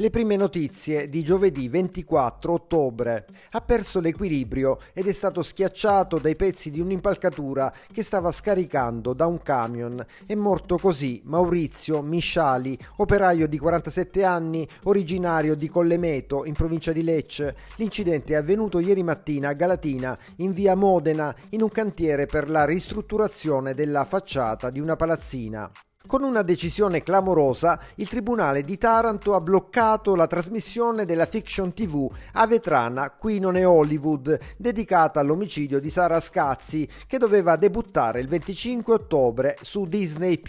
Le prime notizie di giovedì 24 ottobre. Ha perso l'equilibrio ed è stato schiacciato dai pezzi di un'impalcatura che stava scaricando da un camion. È morto così Maurizio Misciali, operaio di 47 anni, originario di Collemeto, in provincia di Lecce. L'incidente è avvenuto ieri mattina a Galatina, in via Modena, in un cantiere per la ristrutturazione della facciata di una palazzina. Con una decisione clamorosa, il Tribunale di Taranto ha bloccato la trasmissione della fiction TV A Vetrana, qui non è Hollywood, dedicata all'omicidio di Sara Scazzi, che doveva debuttare il 25 ottobre su Disney+.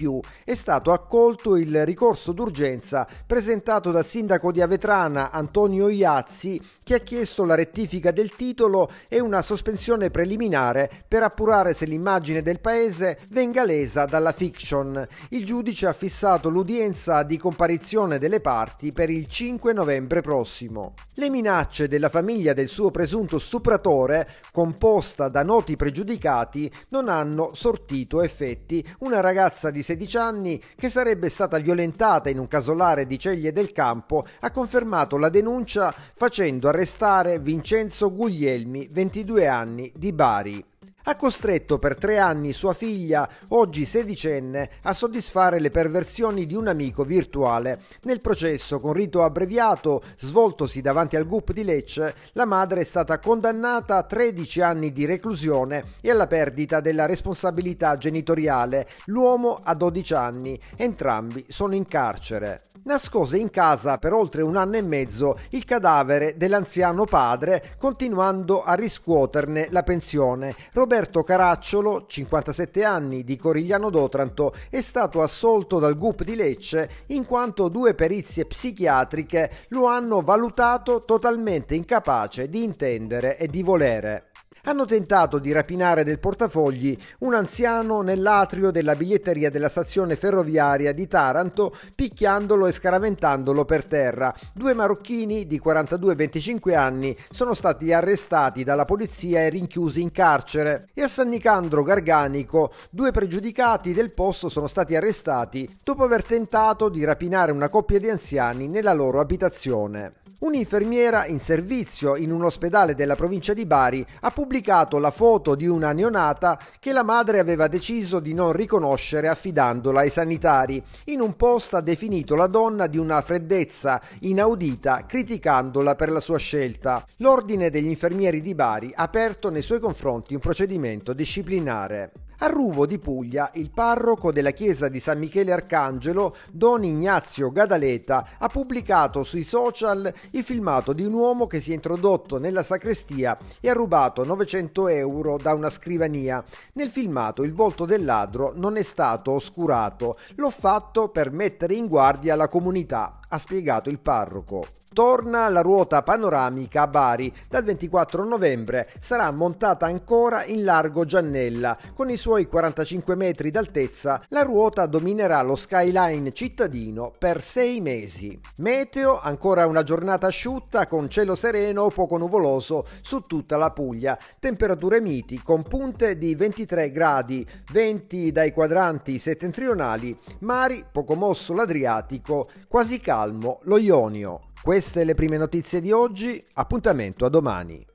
È stato accolto il ricorso d'urgenza presentato dal sindaco di Avetrana Antonio Iazzi, che ha chiesto la rettifica del titolo e una sospensione preliminare per appurare se l'immagine del paese venga lesa dalla fiction. Il giudice ha fissato l'udienza di comparizione delle parti per il 5 novembre prossimo. Le minacce della famiglia del suo presunto stupratore, composta da noti pregiudicati, non hanno sortito effetti. Una ragazza di 16 anni che sarebbe stata violentata in un casolare di Ceglie del Campo ha confermato la denuncia facendo arrestare Vincenzo Guglielmi, 22 anni, di Bari ha costretto per tre anni sua figlia, oggi sedicenne, a soddisfare le perversioni di un amico virtuale. Nel processo con rito abbreviato, svoltosi davanti al GUP di Lecce, la madre è stata condannata a 13 anni di reclusione e alla perdita della responsabilità genitoriale, l'uomo a 12 anni, entrambi sono in carcere nascose in casa per oltre un anno e mezzo il cadavere dell'anziano padre, continuando a riscuoterne la pensione. Roberto Caracciolo, 57 anni, di Corigliano d'Otranto, è stato assolto dal GUP di Lecce in quanto due perizie psichiatriche lo hanno valutato totalmente incapace di intendere e di volere hanno tentato di rapinare del portafogli un anziano nell'atrio della biglietteria della stazione ferroviaria di Taranto, picchiandolo e scaraventandolo per terra. Due marocchini di 42 e 25 anni sono stati arrestati dalla polizia e rinchiusi in carcere. E a San Nicandro Garganico, due pregiudicati del posto sono stati arrestati dopo aver tentato di rapinare una coppia di anziani nella loro abitazione. Un'infermiera in servizio in un ospedale della provincia di Bari ha pubblicato la foto di una neonata che la madre aveva deciso di non riconoscere affidandola ai sanitari. In un post ha definito la donna di una freddezza inaudita criticandola per la sua scelta. L'ordine degli infermieri di Bari ha aperto nei suoi confronti un procedimento disciplinare a Ruvo di Puglia il parroco della chiesa di San Michele Arcangelo, don Ignazio Gadaleta, ha pubblicato sui social il filmato di un uomo che si è introdotto nella sacrestia e ha rubato 900 euro da una scrivania. Nel filmato il volto del ladro non è stato oscurato, l'ho fatto per mettere in guardia la comunità, ha spiegato il parroco. Torna la ruota panoramica a Bari. Dal 24 novembre sarà montata ancora in largo Giannella. Con i suoi 45 metri d'altezza, la ruota dominerà lo skyline cittadino per sei mesi. Meteo, ancora una giornata asciutta con cielo sereno o poco nuvoloso su tutta la Puglia. Temperature miti con punte di 23 gradi, 20 dai quadranti settentrionali, mari poco mosso l'Adriatico, quasi calmo lo Ionio. Queste le prime notizie di oggi, appuntamento a domani.